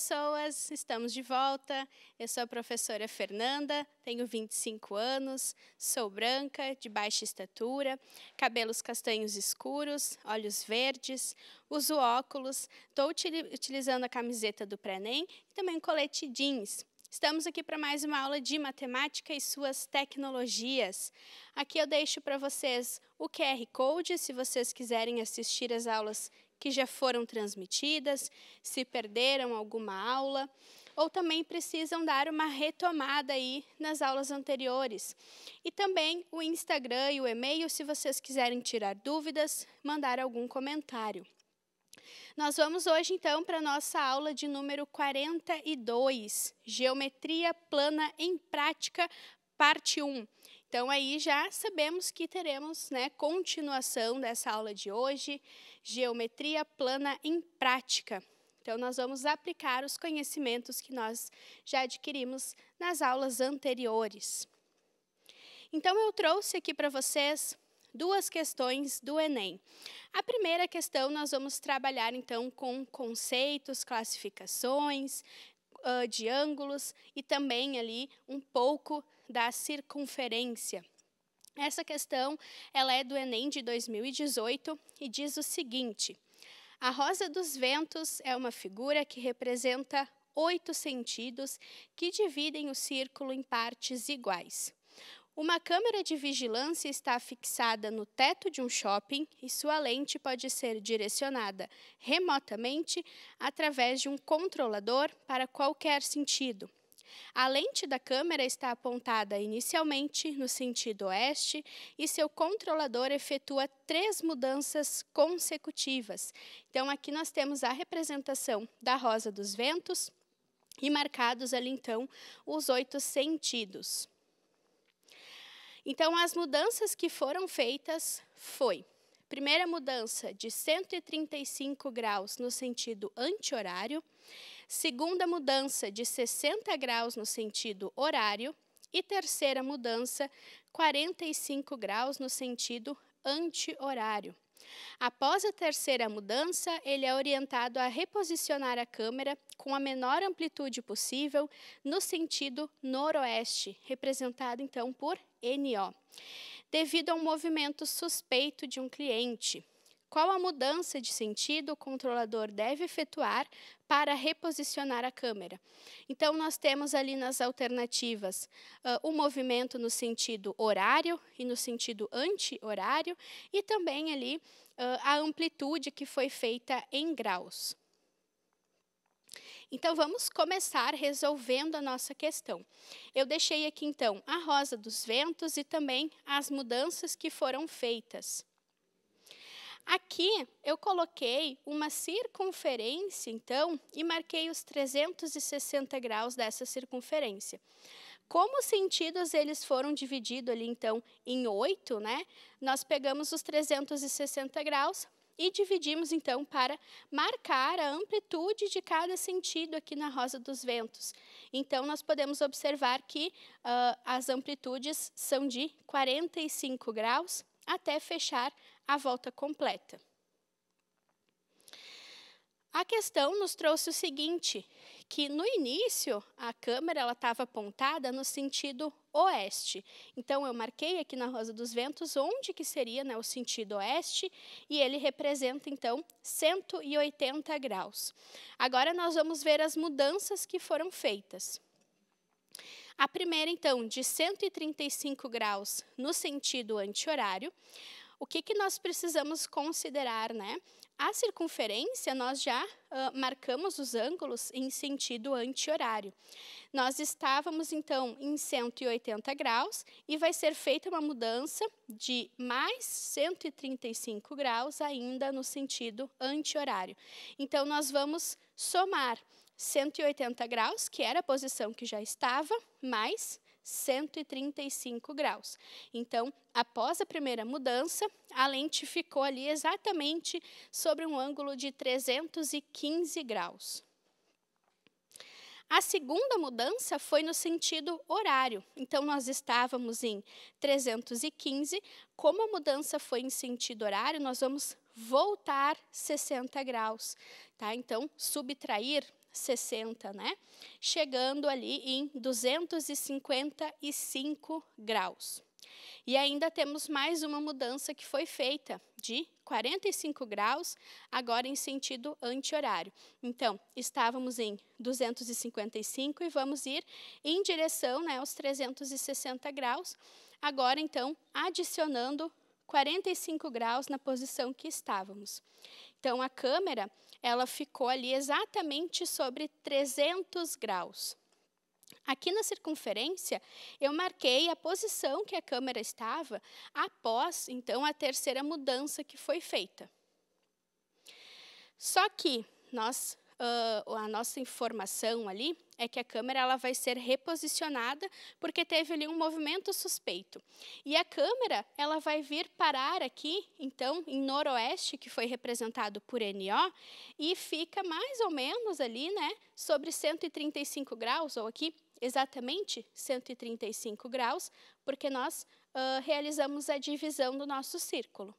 pessoas, estamos de volta. Eu sou a professora Fernanda, tenho 25 anos, sou branca, de baixa estatura, cabelos castanhos escuros, olhos verdes, uso óculos, estou utilizando a camiseta do Prenem e também colete jeans. Estamos aqui para mais uma aula de matemática e suas tecnologias. Aqui eu deixo para vocês o QR Code, se vocês quiserem assistir as aulas que já foram transmitidas, se perderam alguma aula, ou também precisam dar uma retomada aí nas aulas anteriores. E também o Instagram e o e-mail, se vocês quiserem tirar dúvidas, mandar algum comentário. Nós vamos hoje, então, para a nossa aula de número 42, Geometria Plana em Prática, parte 1. Então aí já sabemos que teremos, né, continuação dessa aula de hoje, geometria plana em prática. Então nós vamos aplicar os conhecimentos que nós já adquirimos nas aulas anteriores. Então eu trouxe aqui para vocês duas questões do Enem. A primeira questão nós vamos trabalhar então com conceitos, classificações, de ângulos e também ali um pouco da circunferência. Essa questão ela é do Enem de 2018 e diz o seguinte: a rosa dos ventos é uma figura que representa oito sentidos que dividem o círculo em partes iguais. Uma câmera de vigilância está fixada no teto de um shopping e sua lente pode ser direcionada remotamente através de um controlador para qualquer sentido. A lente da câmera está apontada inicialmente no sentido oeste e seu controlador efetua três mudanças consecutivas. Então, aqui nós temos a representação da rosa dos ventos e marcados ali, então, os oito sentidos. Então, as mudanças que foram feitas foi primeira mudança de 135 graus no sentido anti-horário, segunda mudança de 60 graus no sentido horário e terceira mudança 45 graus no sentido anti-horário. Após a terceira mudança, ele é orientado a reposicionar a câmera com a menor amplitude possível no sentido noroeste, representado então por NO, devido a um movimento suspeito de um cliente. Qual a mudança de sentido o controlador deve efetuar para reposicionar a câmera? Então, nós temos ali nas alternativas uh, o movimento no sentido horário e no sentido anti-horário, e também ali uh, a amplitude que foi feita em graus. Então, vamos começar resolvendo a nossa questão. Eu deixei aqui, então, a rosa dos ventos e também as mudanças que foram feitas. Aqui eu coloquei uma circunferência, então, e marquei os 360 graus dessa circunferência. Como os sentidos eles foram divididos ali, então, em oito, né? Nós pegamos os 360 graus e dividimos, então, para marcar a amplitude de cada sentido aqui na Rosa dos Ventos. Então, nós podemos observar que uh, as amplitudes são de 45 graus até fechar a volta completa. A questão nos trouxe o seguinte, que no início a câmera ela estava apontada no sentido oeste. Então eu marquei aqui na rosa dos ventos onde que seria, né, o sentido oeste, e ele representa então 180 graus. Agora nós vamos ver as mudanças que foram feitas. A primeira então de 135 graus no sentido anti-horário, o que, que nós precisamos considerar, né? A circunferência, nós já uh, marcamos os ângulos em sentido anti-horário. Nós estávamos, então, em 180 graus e vai ser feita uma mudança de mais 135 graus ainda no sentido anti-horário. Então, nós vamos somar 180 graus, que era a posição que já estava, mais 135 graus. Então, após a primeira mudança, a lente ficou ali exatamente sobre um ângulo de 315 graus. A segunda mudança foi no sentido horário. Então, nós estávamos em 315. Como a mudança foi em sentido horário, nós vamos voltar 60 graus. Tá? Então, subtrair 60, né? Chegando ali em 255 graus. E ainda temos mais uma mudança que foi feita de 45 graus, agora em sentido anti-horário. Então, estávamos em 255 e vamos ir em direção né, aos 360 graus, agora então adicionando 45 graus na posição que estávamos. Então, a câmera ela ficou ali exatamente sobre 300 graus. Aqui na circunferência, eu marquei a posição que a câmera estava após, então, a terceira mudança que foi feita. Só que nós, uh, a nossa informação ali é que a câmera ela vai ser reposicionada porque teve ali um movimento suspeito. E a câmera ela vai vir parar aqui, então, em noroeste, que foi representado por NO, e fica mais ou menos ali, né, sobre 135 graus, ou aqui exatamente 135 graus, porque nós uh, realizamos a divisão do nosso círculo.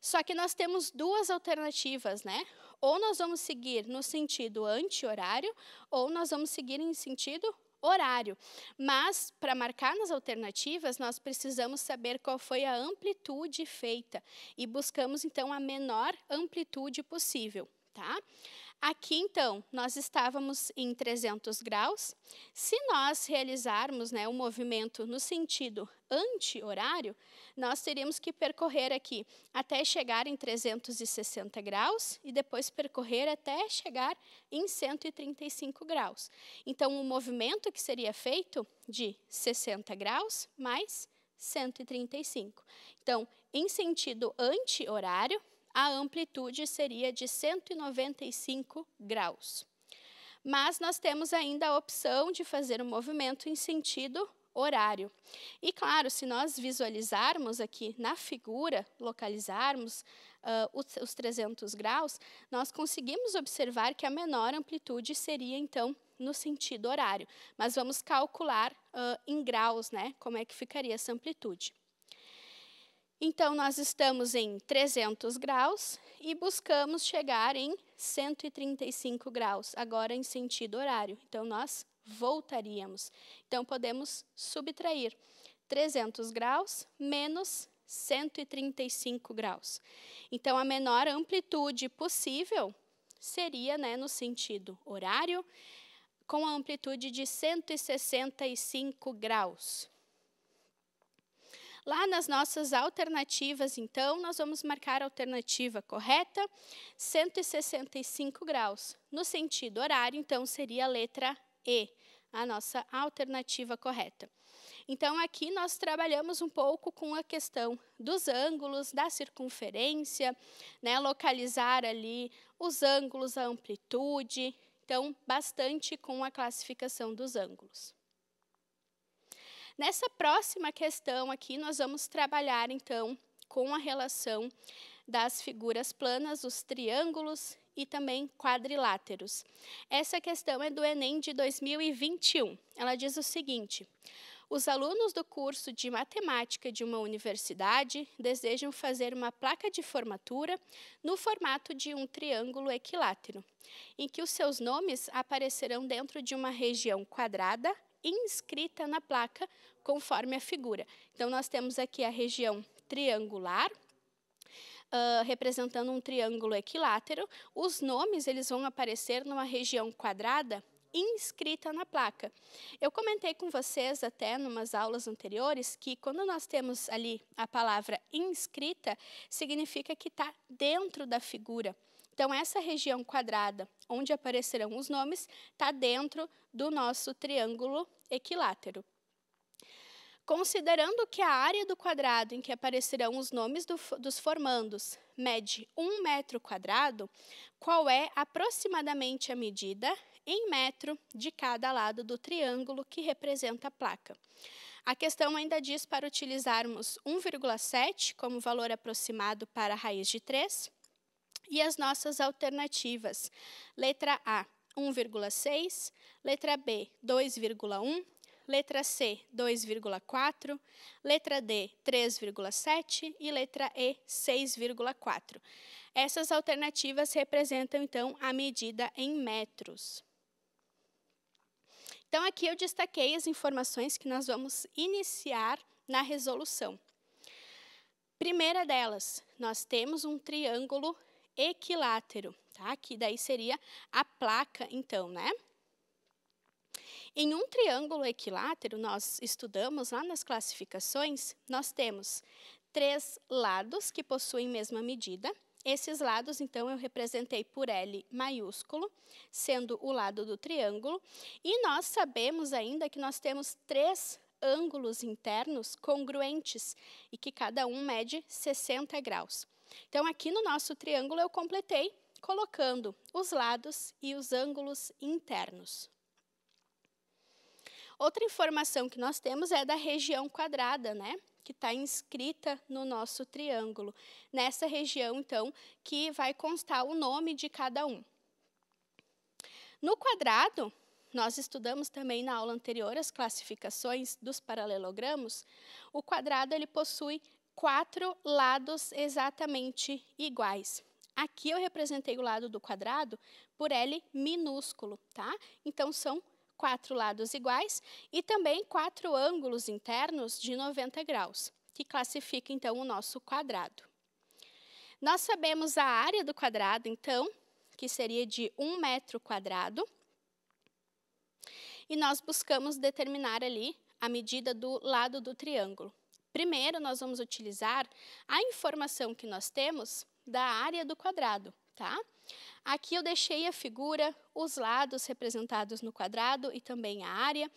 Só que nós temos duas alternativas, né? Ou nós vamos seguir no sentido anti-horário, ou nós vamos seguir em sentido horário. Mas, para marcar nas alternativas, nós precisamos saber qual foi a amplitude feita e buscamos, então, a menor amplitude possível. Tá? Aqui, então, nós estávamos em 300 graus. Se nós realizarmos né, o movimento no sentido anti-horário, nós teríamos que percorrer aqui até chegar em 360 graus e depois percorrer até chegar em 135 graus. Então, o movimento que seria feito de 60 graus mais 135. Então, em sentido anti-horário, a amplitude seria de 195 graus. Mas nós temos ainda a opção de fazer o um movimento em sentido horário. E claro, se nós visualizarmos aqui na figura, localizarmos uh, os, os 300 graus, nós conseguimos observar que a menor amplitude seria então no sentido horário, mas vamos calcular uh, em graus, né, como é que ficaria essa amplitude. Então, nós estamos em 300 graus e buscamos chegar em 135 graus, agora em sentido horário. Então, nós voltaríamos. Então, podemos subtrair 300 graus menos 135 graus. Então, a menor amplitude possível seria né, no sentido horário, com a amplitude de 165 graus. Lá nas nossas alternativas, então, nós vamos marcar a alternativa correta, 165 graus. No sentido horário, então, seria a letra E, a nossa alternativa correta. Então, aqui nós trabalhamos um pouco com a questão dos ângulos, da circunferência, né, localizar ali os ângulos, a amplitude. Então, bastante com a classificação dos ângulos. Nessa próxima questão aqui, nós vamos trabalhar, então, com a relação das figuras planas, os triângulos e também quadriláteros. Essa questão é do Enem de 2021. Ela diz o seguinte: os alunos do curso de matemática de uma universidade desejam fazer uma placa de formatura no formato de um triângulo equilátero, em que os seus nomes aparecerão dentro de uma região quadrada inscrita na placa conforme a figura. Então, nós temos aqui a região triangular, Uh, representando um triângulo equilátero, os nomes eles vão aparecer numa região quadrada inscrita na placa. Eu comentei com vocês até numas aulas anteriores que quando nós temos ali a palavra inscrita, significa que está dentro da figura. Então, essa região quadrada, onde aparecerão os nomes, está dentro do nosso triângulo equilátero. Considerando que a área do quadrado em que aparecerão os nomes do, dos formandos mede um metro quadrado, qual é aproximadamente a medida em metro de cada lado do triângulo que representa a placa? A questão ainda diz para utilizarmos 1,7 como valor aproximado para a raiz de 3 e as nossas alternativas. Letra A, 1,6, letra B, 2,1 letra C, 2,4, letra D, 3,7 e letra E, 6,4. Essas alternativas representam, então, a medida em metros. Então, aqui eu destaquei as informações que nós vamos iniciar na resolução. Primeira delas, nós temos um triângulo equilátero, tá? Que daí seria a placa, então, né? Em um triângulo equilátero, nós estudamos lá nas classificações, nós temos três lados que possuem mesma medida. Esses lados, então, eu representei por L maiúsculo, sendo o lado do triângulo. E nós sabemos ainda que nós temos três ângulos internos congruentes e que cada um mede 60 graus. Então, aqui no nosso triângulo, eu completei colocando os lados e os ângulos internos. Outra informação que nós temos é da região quadrada, né? que está inscrita no nosso triângulo. Nessa região, então, que vai constar o nome de cada um. No quadrado, nós estudamos também na aula anterior as classificações dos paralelogramos. O quadrado ele possui quatro lados exatamente iguais. Aqui eu representei o lado do quadrado por L minúsculo, tá? Então são quatro lados iguais e também quatro ângulos internos de 90 graus, que classifica então o nosso quadrado. Nós sabemos a área do quadrado, então, que seria de 1 metro quadrado, e nós buscamos determinar ali a medida do lado do triângulo. Primeiro, nós vamos utilizar a informação que nós temos da área do quadrado, tá? Aqui eu deixei a figura, os lados representados no quadrado e também a área.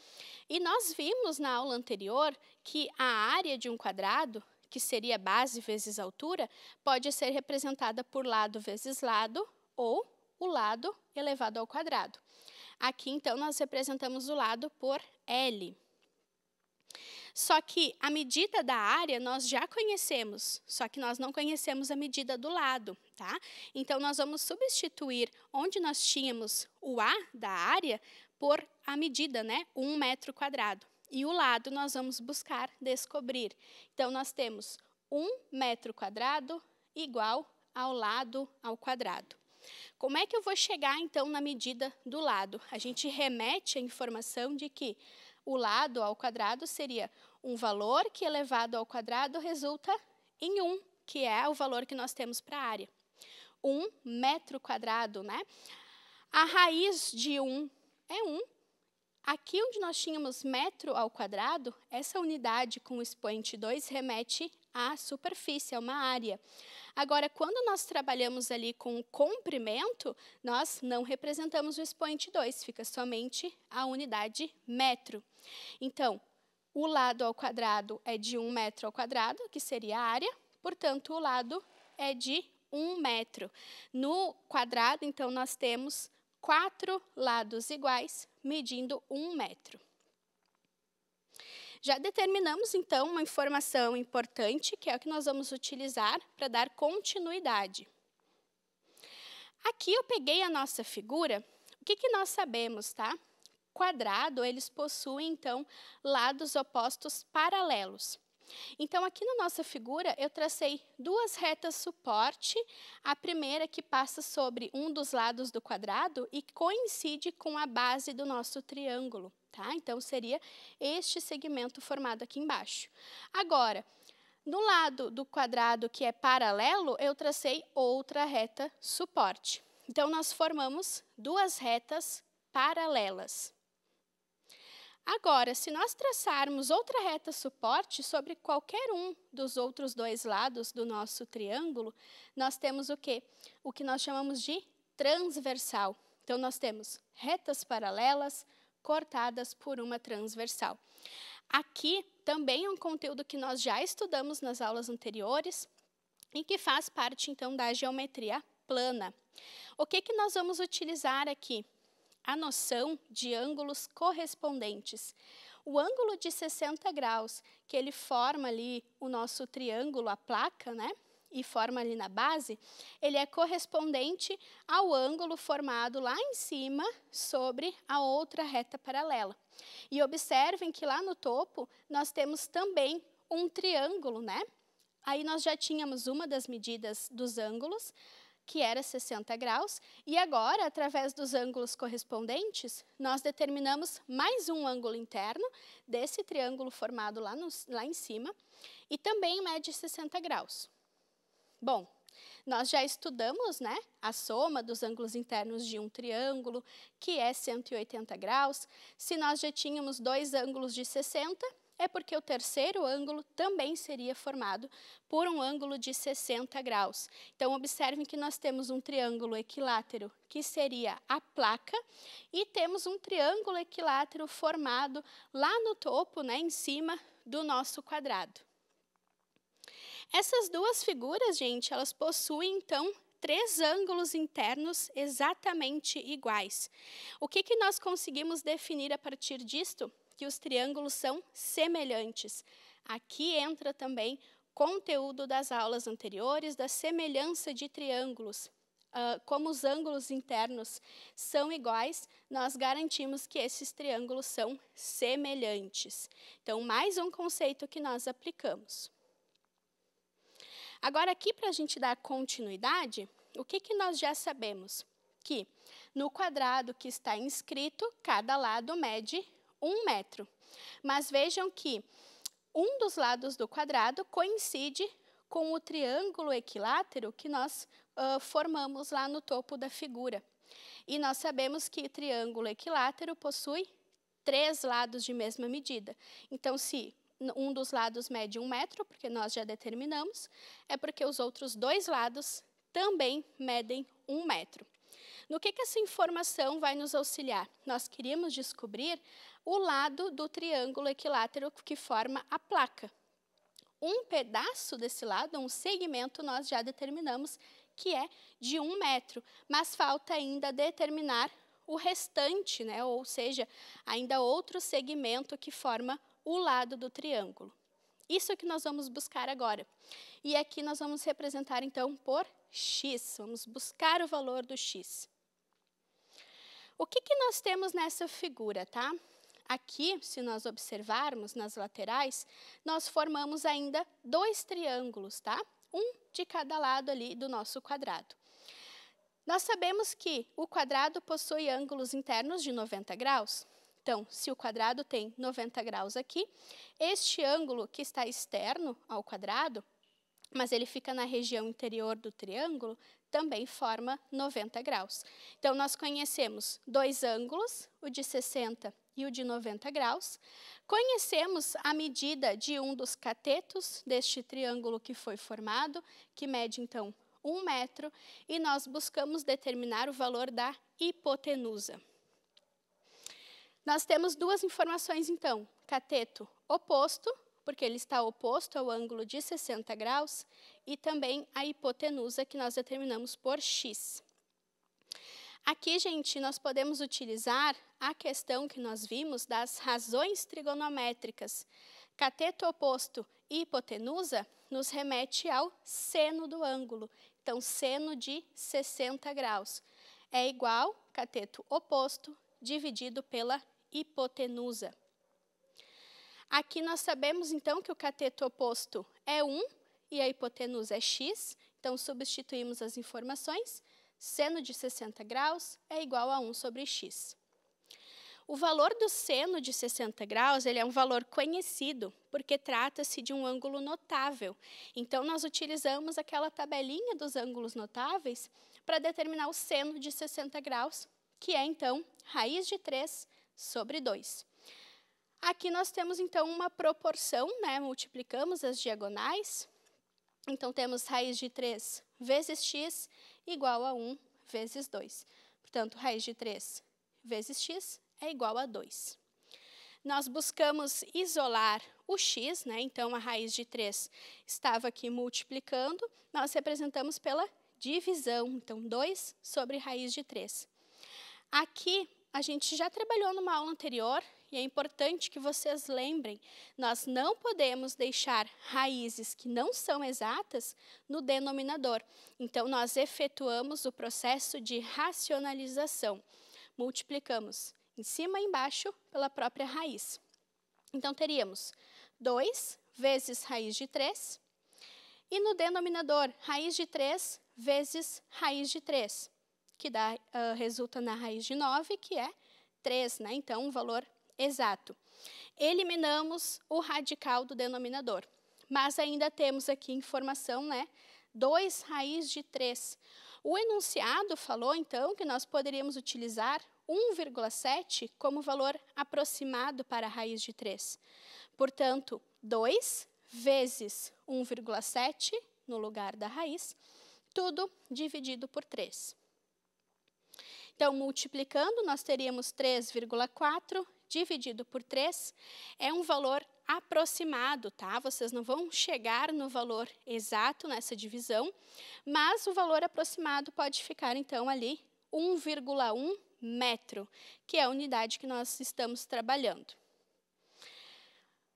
E nós vimos na aula anterior que a área de um quadrado, que seria base vezes altura, pode ser representada por lado vezes lado ou o lado elevado ao quadrado. Aqui, então, nós representamos o lado por L. Só que a medida da área nós já conhecemos, só que nós não conhecemos a medida do lado, tá? Então nós vamos substituir onde nós tínhamos o A da área por a medida, né? Um metro quadrado. E o lado nós vamos buscar descobrir. Então nós temos um metro quadrado igual ao lado ao quadrado. Como é que eu vou chegar então na medida do lado? A gente remete a informação de que o lado ao quadrado seria um valor que elevado ao quadrado resulta em 1, que é o valor que nós temos para a área. 1 metro quadrado, né? A raiz de 1 é 1. Aqui onde nós tínhamos metro ao quadrado, essa unidade com o expoente 2 remete à superfície, a é uma área. Agora, quando nós trabalhamos ali com o comprimento, nós não representamos o expoente 2, fica somente a unidade metro. Então, o lado ao quadrado é de 1 metro ao quadrado, que seria a área, portanto, o lado é de 1 metro. No quadrado, então, nós temos quatro lados iguais, medindo 1 metro. Já determinamos, então, uma informação importante, que é o que nós vamos utilizar para dar continuidade. Aqui eu peguei a nossa figura. O que, que nós sabemos, tá? quadrado, eles possuem, então, lados opostos paralelos. Então, aqui na nossa figura, eu tracei duas retas suporte. A primeira que passa sobre um dos lados do quadrado e coincide com a base do nosso triângulo. Tá? Então, seria este segmento formado aqui embaixo. Agora, no lado do quadrado que é paralelo, eu tracei outra reta suporte. Então, nós formamos duas retas paralelas. Agora, se nós traçarmos outra reta suporte sobre qualquer um dos outros dois lados do nosso triângulo, nós temos o quê? O que nós chamamos de transversal. Então, nós temos retas paralelas cortadas por uma transversal. Aqui também é um conteúdo que nós já estudamos nas aulas anteriores e que faz parte, então, da geometria plana. O que, que nós vamos utilizar aqui? a noção de ângulos correspondentes. O ângulo de 60 graus, que ele forma ali o nosso triângulo, a placa, né? E forma ali na base, ele é correspondente ao ângulo formado lá em cima sobre a outra reta paralela. E observem que lá no topo nós temos também um triângulo, né? Aí nós já tínhamos uma das medidas dos ângulos, que era 60 graus, e agora, através dos ângulos correspondentes, nós determinamos mais um ângulo interno desse triângulo formado lá, no, lá em cima, e também mede é 60 graus. Bom, nós já estudamos né, a soma dos ângulos internos de um triângulo, que é 180 graus. Se nós já tínhamos dois ângulos de 60, é porque o terceiro ângulo também seria formado por um ângulo de 60 graus. Então, observem que nós temos um triângulo equilátero, que seria a placa, e temos um triângulo equilátero formado lá no topo, né, em cima do nosso quadrado. Essas duas figuras, gente, elas possuem, então, três ângulos internos exatamente iguais. O que, que nós conseguimos definir a partir disto? que os triângulos são semelhantes. Aqui entra também conteúdo das aulas anteriores da semelhança de triângulos. Uh, como os ângulos internos são iguais, nós garantimos que esses triângulos são semelhantes. Então, mais um conceito que nós aplicamos. Agora, aqui, para a gente dar continuidade, o que, que nós já sabemos? Que no quadrado que está inscrito, cada lado mede um metro. Mas vejam que um dos lados do quadrado coincide com o triângulo equilátero que nós uh, formamos lá no topo da figura. E nós sabemos que triângulo equilátero possui três lados de mesma medida. Então, se um dos lados mede um metro, porque nós já determinamos, é porque os outros dois lados também medem um metro. No que, que essa informação vai nos auxiliar? Nós queríamos descobrir o lado do triângulo equilátero que forma a placa. Um pedaço desse lado, um segmento, nós já determinamos que é de um metro, mas falta ainda determinar o restante, né? ou seja, ainda outro segmento que forma o lado do triângulo. Isso é que nós vamos buscar agora. E aqui nós vamos representar, então, por x. Vamos buscar o valor do x. O que, que nós temos nessa figura, tá? Aqui, se nós observarmos nas laterais, nós formamos ainda dois triângulos, tá? Um de cada lado ali do nosso quadrado. Nós sabemos que o quadrado possui ângulos internos de 90 graus. Então, se o quadrado tem 90 graus aqui, este ângulo que está externo ao quadrado, mas ele fica na região interior do triângulo, também forma 90 graus. Então, nós conhecemos dois ângulos, o de 60 e o de 90 graus, conhecemos a medida de um dos catetos deste triângulo que foi formado, que mede então 1 metro, e nós buscamos determinar o valor da hipotenusa. Nós temos duas informações, então. Cateto oposto, porque ele está oposto ao ângulo de 60 graus, e também a hipotenusa, que nós determinamos por x. Aqui, gente, nós podemos utilizar a questão que nós vimos das razões trigonométricas. Cateto oposto e hipotenusa nos remete ao seno do ângulo. Então, seno de 60 graus é igual cateto oposto dividido pela hipotenusa. Aqui nós sabemos, então, que o cateto oposto é 1 e a hipotenusa é x. Então, substituímos as informações seno de 60 graus é igual a 1 sobre x. O valor do seno de 60 graus ele é um valor conhecido, porque trata-se de um ângulo notável. Então, nós utilizamos aquela tabelinha dos ângulos notáveis para determinar o seno de 60 graus, que é, então, raiz de 3 sobre 2. Aqui nós temos, então, uma proporção, né? multiplicamos as diagonais. Então, temos raiz de 3 vezes x igual a 1 vezes 2. Portanto, raiz de 3 vezes x é igual a 2. Nós buscamos isolar o x, né? então a raiz de 3 estava aqui multiplicando, nós representamos pela divisão, então 2 sobre raiz de 3. Aqui, a gente já trabalhou numa aula anterior e é importante que vocês lembrem, nós não podemos deixar raízes que não são exatas no denominador. Então, nós efetuamos o processo de racionalização. Multiplicamos em cima e embaixo pela própria raiz. Então, teríamos 2 vezes raiz de 3, e no denominador, raiz de 3 vezes raiz de 3, que dá, uh, resulta na raiz de 9, que é 3, né? Então, um valor exato. Eliminamos o radical do denominador, mas ainda temos aqui informação, né? 2 raiz de 3. O enunciado falou, então, que nós poderíamos utilizar 1,7 como valor aproximado para a raiz de 3. Portanto, 2 vezes 1,7 no lugar da raiz, tudo dividido por 3. Então, multiplicando, nós teríamos 3,4 dividido por 3 é um valor aproximado, tá? Vocês não vão chegar no valor exato nessa divisão, mas o valor aproximado pode ficar, então, ali 1,1 metro, que é a unidade que nós estamos trabalhando.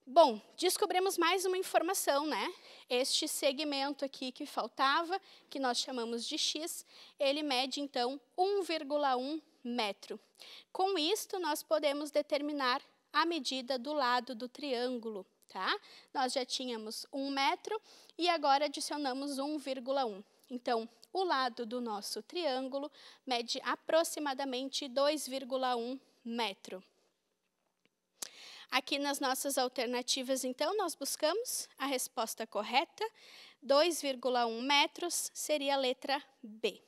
Bom, descobrimos mais uma informação, né? Este segmento aqui que faltava, que nós chamamos de x, ele mede, então, 1,1 metro. Com isto, nós podemos determinar a medida do lado do triângulo, tá? Nós já tínhamos 1 metro e agora adicionamos 1,1. Então, o lado do nosso triângulo mede aproximadamente 2,1 metro. Aqui nas nossas alternativas, então, nós buscamos a resposta correta. 2,1 metros seria a letra B.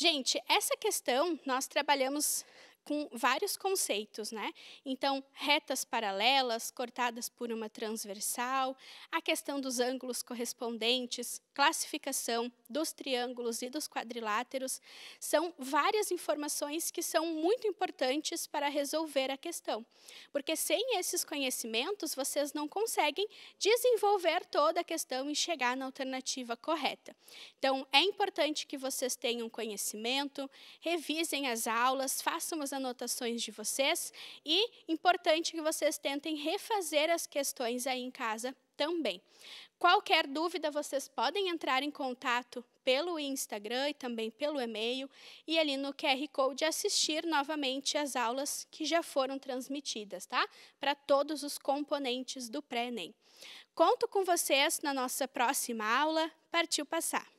Gente, essa questão nós trabalhamos com vários conceitos, né? Então, retas paralelas cortadas por uma transversal, a questão dos ângulos correspondentes, classificação dos triângulos e dos quadriláteros, são várias informações que são muito importantes para resolver a questão. Porque sem esses conhecimentos, vocês não conseguem desenvolver toda a questão e chegar na alternativa correta. Então, é importante que vocês tenham conhecimento, revisem as aulas, façam as anotações de vocês e importante que vocês tentem refazer as questões aí em casa também. Qualquer dúvida, vocês podem entrar em contato pelo Instagram e também pelo e-mail e ali no QR Code assistir novamente as aulas que já foram transmitidas, tá? Para todos os componentes do pré-ENEM. Conto com vocês na nossa próxima aula. Partiu passar!